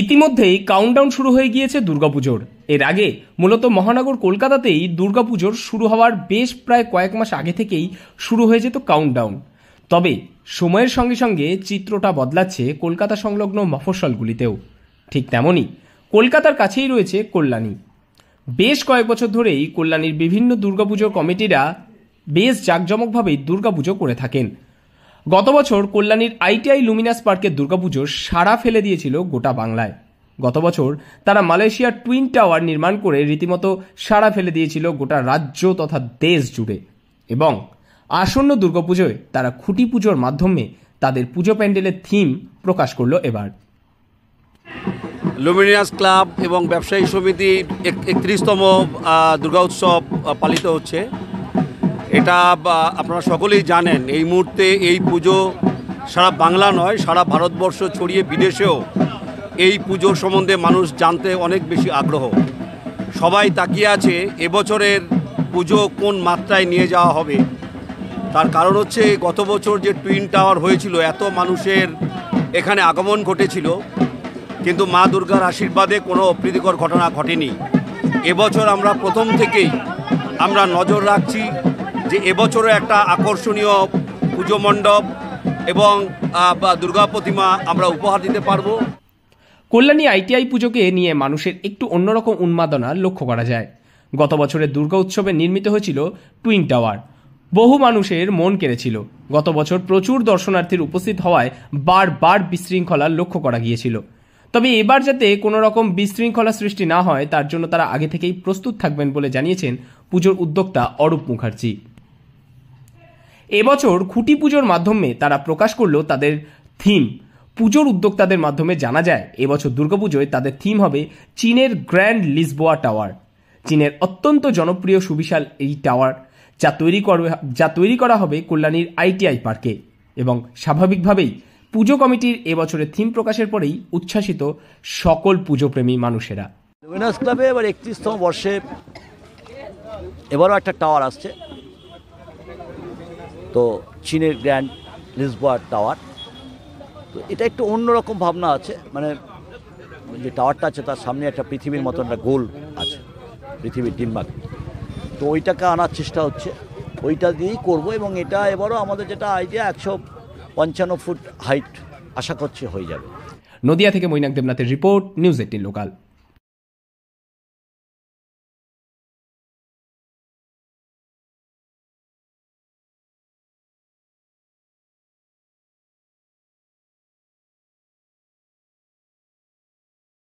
ইতিমধ্যেই কাউন্টডাউন শুরু হয়ে গিয়েছে দুর্গাপুজোর এর আগে মূলত মহানগর কলকাতাতেই দুর্গাপুজোর শুরু হওয়ার বেশ প্রায় কয়েক মাস আগে থেকেই শুরু হয়ে যেত কাউন্টডাউন তবে সময়ের সঙ্গে সঙ্গে চিত্রটা বদলাচ্ছে কলকাতা সংলগ্ন মফস্বলগুলিতেও ঠিক তেমনই কলকাতার কাছেই রয়েছে কল্যাণী বেশ কয়েক বছর ধরেই কল্যাণীর বিভিন্ন দুর্গাপুজোর কমিটিরা বেশ জাঁকজমকভাবেই দুর্গাপুজো করে থাকেন গত বছর কল্যাণীর আইটিআই লুমিনাস পার্কের দুর্গাপুজো সাড়া ফেলে দিয়েছিল গোটা বাংলায় গত বছর তারা মালয়েশিয়ার টুইন টাওয়ার নির্মাণ করে রীতিমতো সাড়া ফেলে দিয়েছিল গোটা রাজ্য তথা দেশ জুড়ে এবং আসন্ন দুর্গাপুজোয় তারা খুঁটি পুজোর মাধ্যমে তাদের পুজো প্যান্ডেলের থিম প্রকাশ করলো এবার লুমিনিয়াস ক্লাব এবং ব্যবসায়ী সমিতি একত্রিশতম দুর্গা উৎসব পালিত হচ্ছে এটা আপনারা সকলেই জানেন এই মুহূর্তে এই পুজো সারা বাংলা নয় সারা ভারতবর্ষ ছড়িয়ে বিদেশেও এই পুজো সম্বন্ধে মানুষ জানতে অনেক বেশি আগ্রহ সবাই তাকিয়ে আছে এবছরের পুজো কোন মাত্রায় নিয়ে যাওয়া হবে তার কারণ হচ্ছে গত বছর যে টুইন টাওয়ার হয়েছিল এত মানুষের এখানে আগমন ঘটেছিল কিন্তু মা দুর্গার আশীর্বাদে কোনো অপ্রীতিকর ঘটনা ঘটেনি এবছর আমরা প্রথম থেকেই আমরা নজর রাখছি যে এবছরও একটা আকর্ষণীয় পুজো মণ্ডপ এবং দুর্গা প্রতিমা আমরা উপহার দিতে পারবো কল্যাণী আইটিআই পুজোকে নিয়ে মানুষের একটু অন্যরকম উন্মাদনা লক্ষ্য করা যায় গত বছরের দুর্গা উৎসবে নির্মিত হয়েছিল টুইন টাওয়ার বহু মানুষের মন কেড়েছিল গত বছর প্রচুর দর্শনার্থীর উপস্থিত হওয়ায় বারবার বিশৃঙ্খলা লক্ষ্য করা গিয়েছিল তবে এবার যাতে কোনো রকম বিশৃঙ্খলা সৃষ্টি না হয় তার জন্য তারা আগে থেকেই প্রস্তুত থাকবেন বলে জানিয়েছেন পুজোর উদ্যোক্তা অরূপ মুখার্জি এবছর খুঁটি পুজোর মাধ্যমে তারা প্রকাশ করলো তাদের থিম পুজোর উদ্যোক্তাদের মাধ্যমে জানা যায় এবছর দুর্গাপুজোয় তাদের থিম হবে চীনের গ্র্যান্ড লিসবোয়া টাওয়ার চীনের অত্যন্ত জনপ্রিয় সুবিশাল এই টাওয়ার যা তৈরি করবে যা তৈরি করা হবে কল্যাণীর আইটিআই পার্কে এবং স্বাভাবিকভাবেই পুজো কমিটির এবছরের থিম প্রকাশের পরেই উচ্ছ্বাসিত সকল পুজোপ্রেমী মানুষেরা ক্লাবে এবার একত্রিশতম বর্ষে এবারও একটা টাওয়ার আসছে তো চীনের গ্র্যান্ড লিসবোয়ার টাওয়ার তো এটা একটু অন্যরকম ভাবনা আছে মানে যে টাওয়ারটা আছে তার সামনে একটা পৃথিবীর মতো একটা গোল আছে পৃথিবীর ডিম্বাক তো ওইটাকে আনার চেষ্টা হচ্ছে ওইটা দিয়েই করব এবং এটা এবারও আমাদের যেটা আইডিয়া একশো পঞ্চান্ন ফুট হাইট আশা করছি হয়ে যাবে নদিয়া থেকে মৈনাক দেবনাথের রিপোর্ট নিউজ এইটিন লোকাল